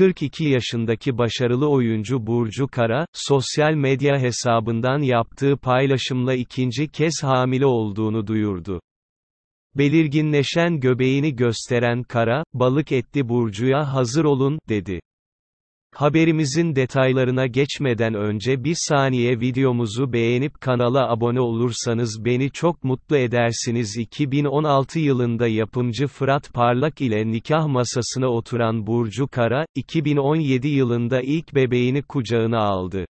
42 yaşındaki başarılı oyuncu Burcu Kara, sosyal medya hesabından yaptığı paylaşımla ikinci kez hamile olduğunu duyurdu. Belirginleşen göbeğini gösteren Kara, balık etli Burcu'ya hazır olun, dedi. Haberimizin detaylarına geçmeden önce bir saniye videomuzu beğenip kanala abone olursanız beni çok mutlu edersiniz. 2016 yılında yapımcı Fırat Parlak ile nikah masasına oturan Burcu Kara, 2017 yılında ilk bebeğini kucağına aldı.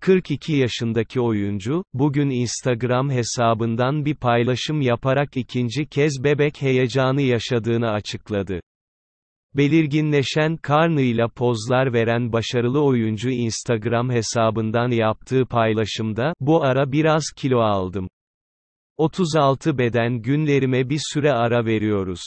42 yaşındaki oyuncu, bugün Instagram hesabından bir paylaşım yaparak ikinci kez bebek heyecanı yaşadığını açıkladı. Belirginleşen karnıyla pozlar veren başarılı oyuncu Instagram hesabından yaptığı paylaşımda, bu ara biraz kilo aldım. 36 beden günlerime bir süre ara veriyoruz.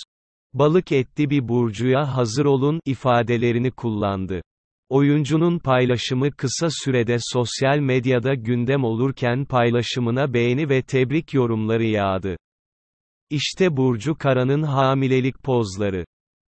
Balık etli bir burcuya hazır olun ifadelerini kullandı. Oyuncunun paylaşımı kısa sürede sosyal medyada gündem olurken paylaşımına beğeni ve tebrik yorumları yağdı. İşte Burcu Kara'nın hamilelik pozları.